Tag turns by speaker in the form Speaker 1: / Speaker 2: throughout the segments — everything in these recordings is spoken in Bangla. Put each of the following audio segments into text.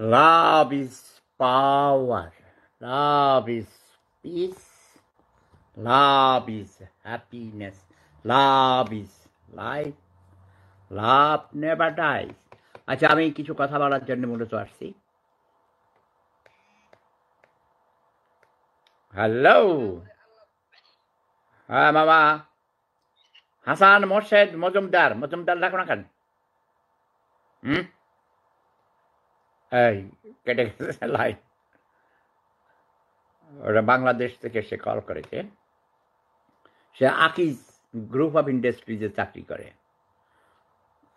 Speaker 1: Love is power. Love is peace. Love is happiness. Love is life. Love never dies. আচ্ছা আমি কিছু কথা বলার জন্য মূলত আসছি হ্যালো হ্যাঁ মামা হাসান মোর্শেদ মজুমদার মজুমদার লাগো না কেন হুম এই কেটে গেছে লাইন ওরা বাংলাদেশ থেকে সে কল করেছে সে আকিজ গ্রুপ অফ ইন্ডাস্ট্রিজে চাকরি করে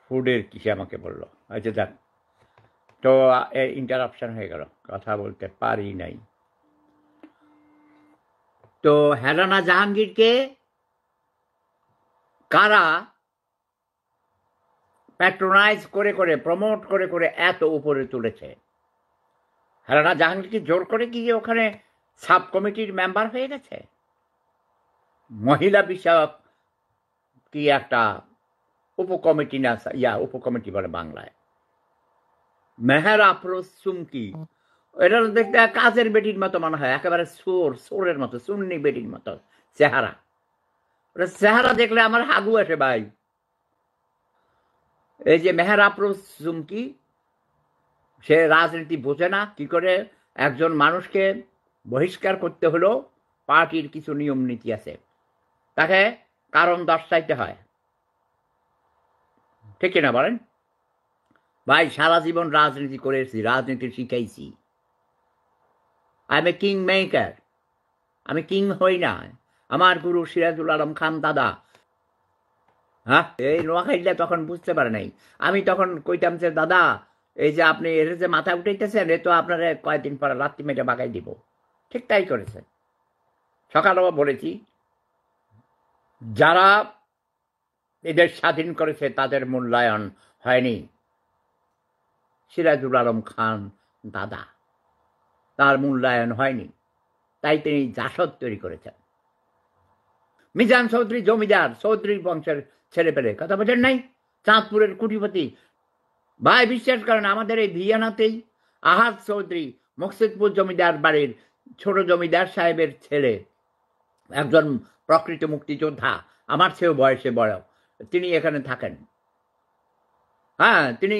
Speaker 1: ফুডের কিসে আমাকে বললো আচ্ছা দেখ তো ইন্টারাপশন হয়ে গেল কথা বলতে পারি নাই তো হেলানা জাহাঙ্গীরকে কারা প্যাট্রোনাইজ করে করে প্রমোট করে করে এত উপরে তুলেছে হেলানা জাহাঙ্গীর কি জোর করে কি ওখানে সাব কমিটির মেম্বার হয়ে গেছে মহিলা বিষয়ক কি একটা উপকমিটি না ইয়া উপকমিটি বলে বাংলায় মেহের আফরোজ সুমকি এটা দেখতে কাজের বেটির মতো মনে হয় একেবারে সোর সোরের মতো সুন্নি বেটির মতো চেহারা চেহারা দেখলে আমার হাগু আসে ভাই এই যে মেহের আফরোজ জুমকি সে রাজনীতি বোঝে না কি করে একজন মানুষকে বহিষ্কার করতে হলেও পার্টির কিছু নিয়ম নীতি আছে তাকে কারণ দর্শাইতে হয় ঠিক না বলেন ভাই সারা জীবন রাজনীতি করেছি রাজনীতি শিখাইছি আমি কিং মেকার আমি কিং হই না আমার গুরু সিরাজুল আলম খান দাদা হ্যাঁ এই নোয়াখাইটা তখন বুঝতে পারে নাই আমি তখন কইতাম যে দাদা এই যে আপনি এর যে মাথা উঠাইতেছেন এ তো আপনার কয়েকদিন পরে রাত্রি মেটে বাগাই দিব ঠিক তাই করেছে সকালেও বলেছি যারা এদের স্বাধীন করেছে তাদের মূল্যায়ন হয়নি সিরাজুল আলম খান দাদা তার মূল্যায়ন হয়নি তাই তিনি জাসদ তৈরি করেছেন মিজান চৌধুরী জমিদার চৌধুরী বংশের ছেলে পেলে কথা বোঝেন নাই চাঁদপুরের কুটিপতি ভাই বিশ্বাস করেন আমাদের এই ভিয়ানাতেই আহাদ চৌধুরী মুকসিদপুর জমিদার বাড়ির ছোট জমিদার সাহেবের ছেলে একজন প্রকৃত মুক্তিযোদ্ধা আমার চেয়েও বয়সে বড় তিনি এখানে থাকেন হ্যাঁ তিনি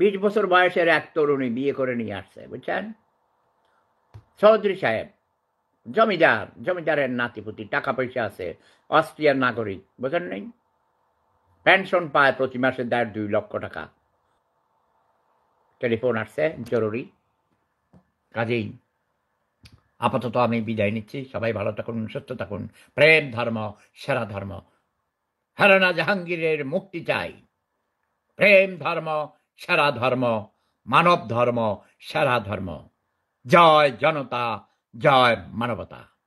Speaker 1: বিশ বছর বয়সের এক তরুণী বিয়ে করে নিয়ে আসছে বুঝছেন চৌধুরী সাহেব জমিদার জমিদারের নাতিপুতি টাকা পয়সা আছে অস্ট্রিয়ার নাগরিক বোঝেন নেই পেনশন পায় প্রতি মাসে দেয় দুই লক্ষ টাকা টেলিফোন আসছে জরুরি কাজেই আপাতত আমি বিদায় নিচ্ছি সবাই ভালো থাকুন সুস্থ থাকুন প্রেম ধর্ম সেরা ধর্ম হারানা জাহাঙ্গীরের মুক্তি চাই প্রেম ধর্ম সেরা ধর্ম মানব ধর্ম সেরা ধর্ম জয় জনতা Ya es